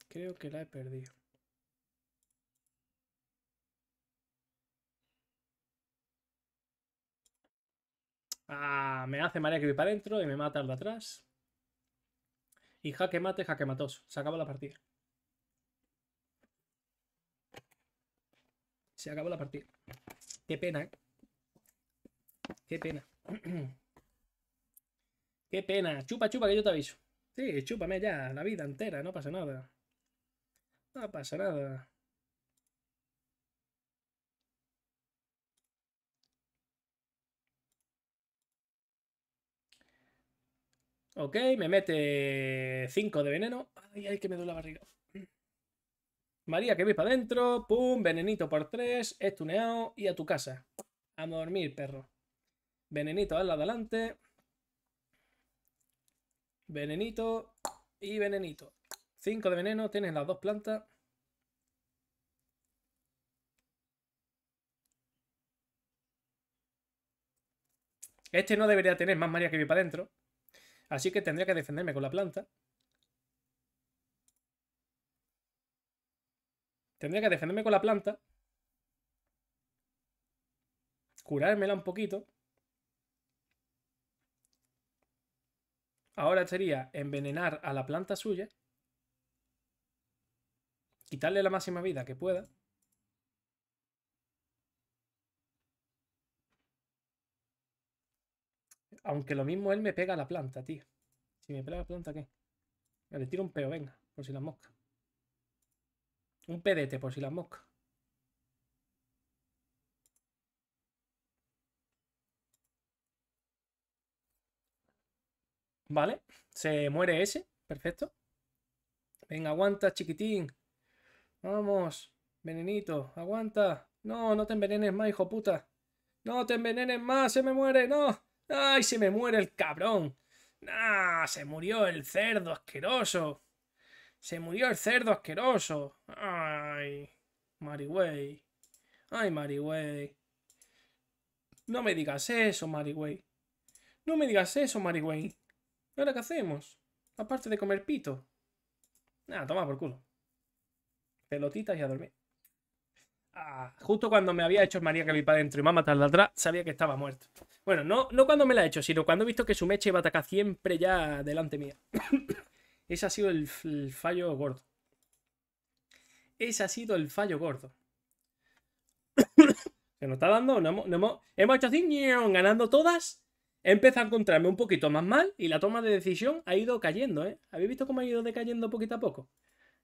Creo que la he perdido. Ah, me hace María que voy para adentro y me mata al de atrás. Y jaque mate, jaque matos. Se acaba la partida. Se acabó la partida. Qué pena, ¿eh? Qué pena. Qué pena. Chupa, chupa, que yo te aviso. Sí, chúpame ya, la vida entera, no pasa nada. No pasa nada. Ok, me mete 5 de veneno. Ay, ay, que me duele la barriga. María, que vi para adentro. Pum, venenito por 3. Estuneado y a tu casa. A dormir, perro. Venenito al adelante. Venenito y venenito. 5 de veneno, tienes las dos plantas. Este no debería tener más María que vi para adentro. Así que tendría que defenderme con la planta. Tendría que defenderme con la planta. Curármela un poquito. Ahora sería envenenar a la planta suya. Quitarle la máxima vida que pueda. Aunque lo mismo él me pega la planta, tío. Si me pega la planta, ¿qué? le tiro un peo, venga, por si la mosca. Un pedete, por si las mosca. Vale, se muere ese, perfecto. Venga, aguanta, chiquitín. Vamos, venenito, aguanta. No, no te envenenes más, hijo puta. No te envenenes más, se me muere, no. ¡Ay, se me muere el cabrón! Nah, se murió el cerdo asqueroso! ¡Se murió el cerdo asqueroso! ¡Ay, Mariway! ¡Ay, Mariway! No me digas eso, Mariway. No me digas eso, Mariway. ¿Y ahora qué hacemos? Aparte de comer pito. Nada, toma por culo. Pelotitas y a dormir. Ah, justo cuando me había hecho María para dentro y tal de atrás, sabía que estaba muerto. Bueno, no, no cuando me la he hecho, sino cuando he visto que su mecha iba a atacar siempre ya delante mía. Ese ha sido el, fallo gordo. Ese ha sido el fallo gordo. Se nos está dando, hemos, hecho así, ganando todas. He empezado a encontrarme un poquito más mal y la toma de decisión ha ido cayendo, ¿eh? ¿Habéis visto cómo ha ido decayendo poquito a poco?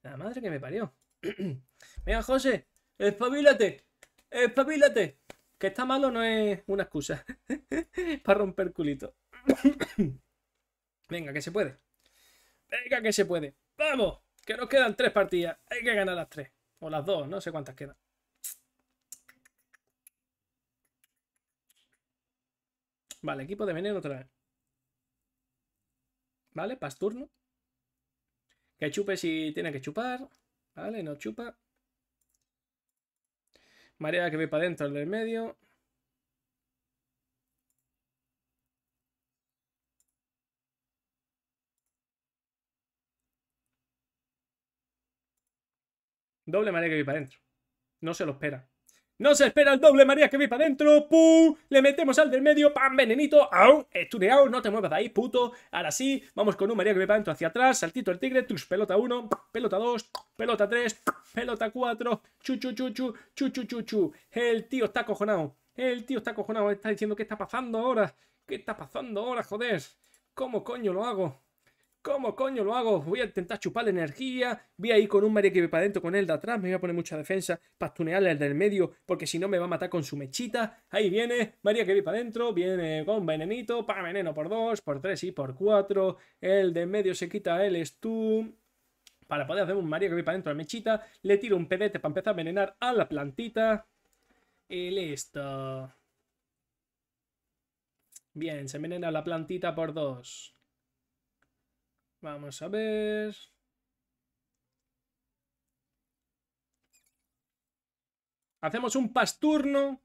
La madre que me parió. Venga, José, espabilate, espabilate. Que está malo no es una excusa para romper culito. Venga, que se puede. Venga, que se puede. Vamos, que nos quedan tres partidas. Hay que ganar las tres. O las dos, no sé cuántas quedan. Vale, equipo de veneno otra vez. Vale, turno. Que chupe si tiene que chupar. Vale, no chupa. Marea que ve para adentro del medio. Doble marea que ve para adentro. No se lo espera. No se espera el doble María que vi para adentro. ¡Pum! Le metemos al del medio. ¡Pam! Venenito. ¡Aún! Estuneado. No te muevas de ahí, puto. Ahora sí. Vamos con un María que ve para adentro hacia atrás. Saltito el tigre. Tus. Pelota 1. Pelota 2. Pelota 3. Pelota 4. Chuchu, chu Chuchu, chuchu. El tío está acojonado, El tío está acojonado. Está diciendo qué está pasando ahora. ¿Qué está pasando ahora, joder? ¿Cómo coño lo hago? ¿Cómo coño lo hago? Voy a intentar chupar la energía. Voy ahí con un que vive para adentro, con él de atrás. Me voy a poner mucha defensa para tunearle al del medio, porque si no me va a matar con su mechita. Ahí viene, María que para adentro. Viene con venenito. Para veneno por dos, por tres y por cuatro. El de medio se quita el tú. para poder hacer un Mario que vi para dentro la mechita. Le tiro un pedete para empezar a envenenar a la plantita. Y listo. Bien, se envenena la plantita por dos. Vamos a ver. Hacemos un pasturno.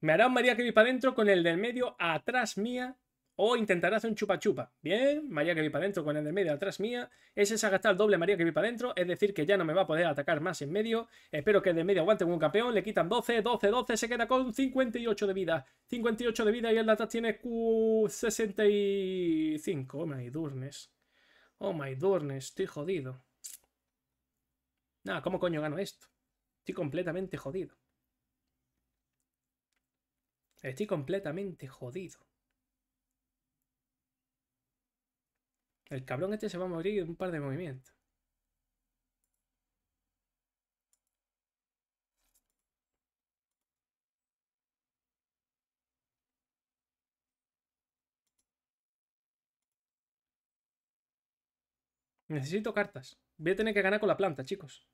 Me hará un María que vi para adentro con el del medio atrás mía. O intentará hacer un chupa chupa. Bien, María que vi para adentro con el de medio atrás mía. Ese es ha el doble María que vi para adentro. Es decir, que ya no me va a poder atacar más en medio. Espero que el de medio aguante como un campeón. Le quitan 12, 12, 12. Se queda con 58 de vida. 58 de vida y el de atrás tiene 65 Oh my durnes. Oh my durnes, estoy jodido. Nada, ¿cómo coño gano esto? Estoy completamente jodido. Estoy completamente jodido. El cabrón este se va a morir en un par de movimientos. Necesito cartas. Voy a tener que ganar con la planta, chicos.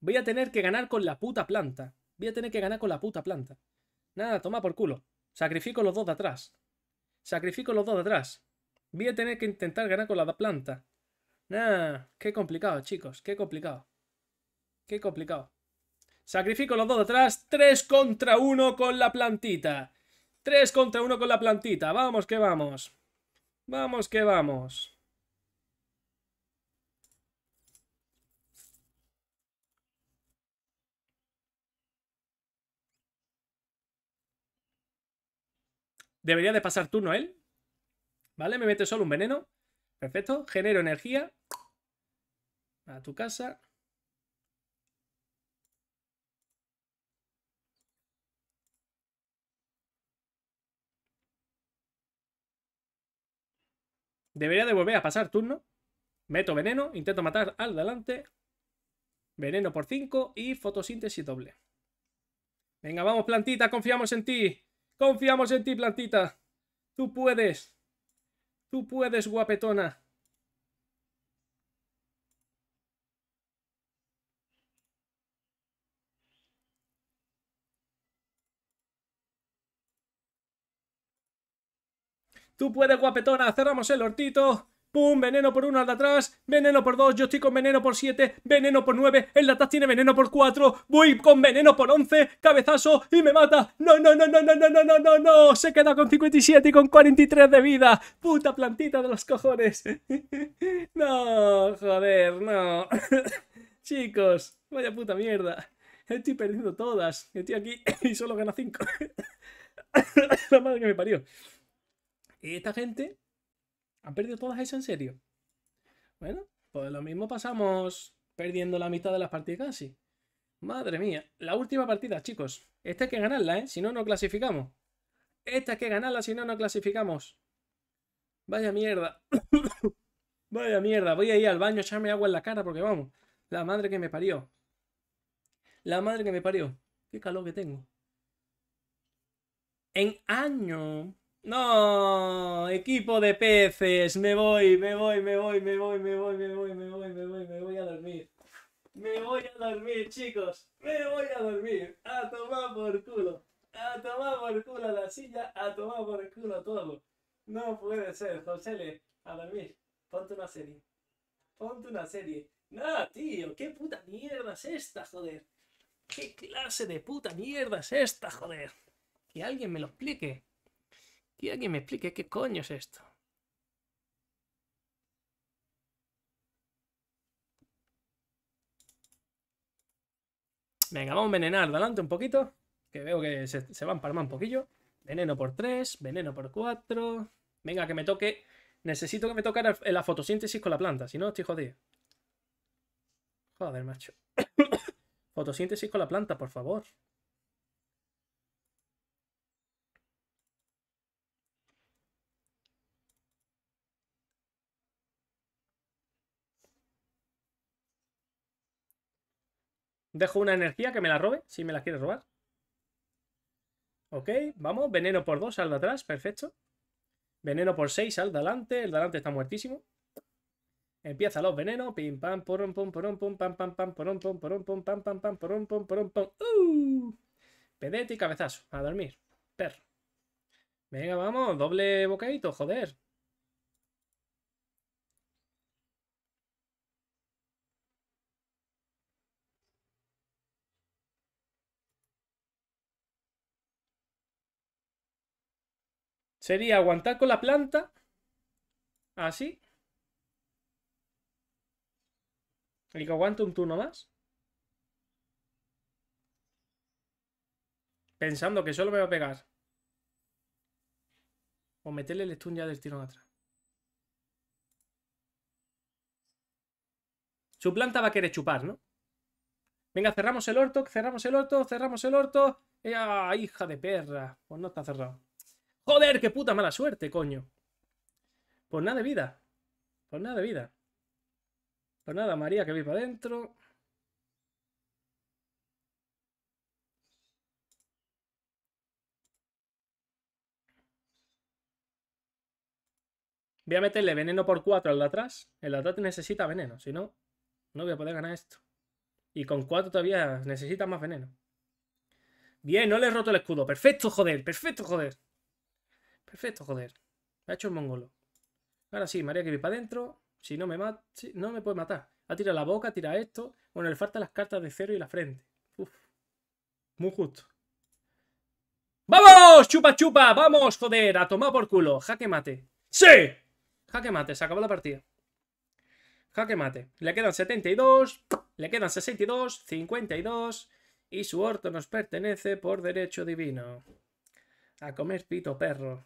Voy a tener que ganar con la puta planta. Voy a tener que ganar con la puta planta. Nada, toma por culo. Sacrifico los dos de atrás. Sacrifico los dos de atrás. Voy a tener que intentar ganar con la planta. Nah, qué complicado, chicos. Qué complicado. Qué complicado. Sacrifico los dos atrás. Tres contra uno con la plantita. Tres contra uno con la plantita. Vamos que vamos. Vamos que vamos. ¿Debería de pasar turno él? ¿Vale? Me mete solo un veneno. Perfecto. Genero energía. A tu casa. Debería de volver a pasar turno. Meto veneno, intento matar al delante. Veneno por 5 y fotosíntesis doble. Venga, vamos, plantita, confiamos en ti. Confiamos en ti, plantita. Tú puedes. Tú puedes, guapetona. Tú puedes, guapetona. Cerramos el hortito pum, veneno por uno al de atrás, veneno por dos, yo estoy con veneno por siete, veneno por nueve, el atrás tiene veneno por cuatro, voy con veneno por once, cabezazo y me mata. No, no, no, no, no, no, no, no, no, se queda con 57 y con 43 de vida. Puta plantita de los cojones. No, joder, no. Chicos, vaya puta mierda. Estoy perdiendo todas. Estoy aquí y solo gana cinco. La madre que me parió. Y esta gente ¿Han perdido todas esas en serio? Bueno, pues lo mismo pasamos perdiendo la mitad de las partidas casi. Madre mía, la última partida, chicos. Esta hay que ganarla, ¿eh? Si no, no clasificamos. Esta hay que ganarla, si no, no clasificamos. Vaya mierda. Vaya mierda. Voy a ir al baño a echarme agua en la cara porque vamos. La madre que me parió. La madre que me parió. Qué calor que tengo. En año no, equipo de peces, me voy, me voy, me voy, me voy, me voy, me voy, me voy, me voy, me voy a dormir. Me voy a dormir, chicos, me voy a dormir. A tomar por culo, a tomar por culo la silla, a tomar por culo todo. No puede ser, José, a dormir. Ponte una serie, ponte una serie. No, tío, qué puta mierda es esta, joder. ¿Qué clase de puta mierda es esta, joder? Que alguien me lo explique. Que me explique qué coño es esto. Venga, vamos a envenenar adelante un poquito. Que veo que se, se va a empalmar un poquillo. Veneno por 3, veneno por 4. Venga, que me toque. Necesito que me toque la fotosíntesis con la planta, si no estoy jodido. Joder, macho. fotosíntesis con la planta, por favor. Dejo una energía que me la robe, si me la quiere robar. Ok, vamos. Veneno por dos, al de atrás, perfecto. Veneno por 6, al de adelante. El de adelante está muertísimo. Empieza los venenos. Pim, pam, porom, pom, porom, pom, pam, pam, pam, porom, pom, porom, pom, pam, pam, pam, porom, pom, porom, pom. ¡Uh! Pedete y cabezazo. A dormir. Perro. Venga, vamos. Doble bocadito, joder. sería aguantar con la planta, así, y que aguante un turno más. Pensando que solo me va a pegar. O meterle el stun ya del tirón atrás. Su planta va a querer chupar, ¿no? Venga, cerramos el orto, cerramos el orto, cerramos el orto. ¡Ah, hija de perra! Pues no está cerrado. ¡Joder, qué puta mala suerte, coño! Pues nada de vida. por pues nada de vida. Pues nada, María que para adentro. Voy a meterle veneno por cuatro al de atrás. El de atrás necesita veneno, si no, no voy a poder ganar esto. Y con cuatro todavía necesita más veneno. Bien, no le he roto el escudo. Perfecto, joder, perfecto, joder. Perfecto, joder. ha hecho un mongolo. Ahora sí, María que vi para adentro. Si no me mata, no me puede matar. Ha tirado la boca, tira esto. Bueno, le faltan las cartas de cero y la frente. Uf. Muy justo. ¡Vamos! ¡Chupa, chupa! ¡Vamos, joder! A tomar por culo. Jaque mate. ¡Sí! Jaque mate, se acabó la partida. Jaque mate. Le quedan 72, le quedan 62, 52 y su orto nos pertenece por derecho divino. A comer pito perro.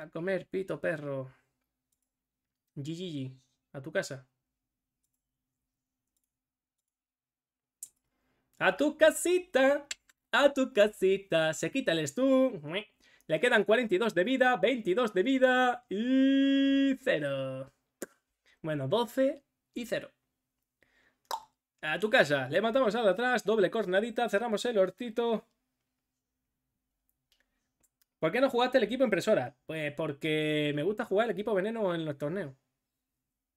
A comer, pito perro. GGG, a tu casa. A tu casita, a tu casita. Se quita el stu. Le quedan 42 de vida, 22 de vida y 0. Bueno, 12 y 0. A tu casa. Le matamos al de atrás, doble cornadita, cerramos el hortito. ¿Por qué no jugaste el equipo impresora? Pues porque me gusta jugar el equipo veneno en los torneos.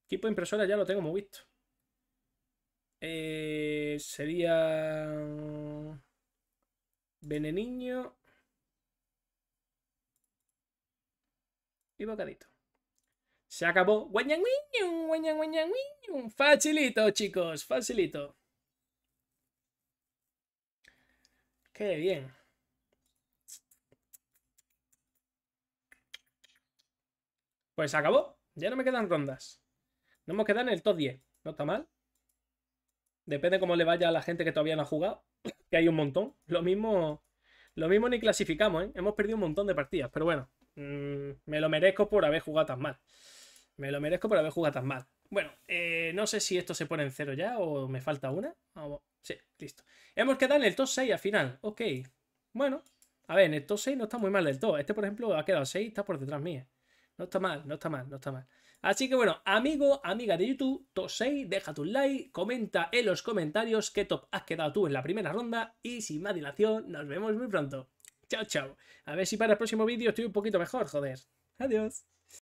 Equipo impresora ya lo tengo muy visto. Eh, sería... Mm, Veneniño. Y bocadito. Se acabó. Facilito, chicos. Facilito. Qué bien. Pues acabó. Ya no me quedan rondas. No hemos quedado en el top 10. No está mal. Depende cómo le vaya a la gente que todavía no ha jugado. Que hay un montón. Lo mismo. Lo mismo ni clasificamos, ¿eh? Hemos perdido un montón de partidas. Pero bueno. Mm, me lo merezco por haber jugado tan mal. Me lo merezco por haber jugado tan mal. Bueno, eh, no sé si esto se pone en cero ya o me falta una. Sí, listo. Hemos quedado en el top 6 al final. Ok. Bueno. A ver, en el top 6 no está muy mal del todo. Este, por ejemplo, ha quedado 6 está por detrás mía. No está mal, no está mal, no está mal. Así que bueno, amigo, amiga de YouTube, Tosei, deja tu like, comenta en los comentarios qué top has quedado tú en la primera ronda y sin más dilación, nos vemos muy pronto. Chao, chao. A ver si para el próximo vídeo estoy un poquito mejor, joder. Adiós.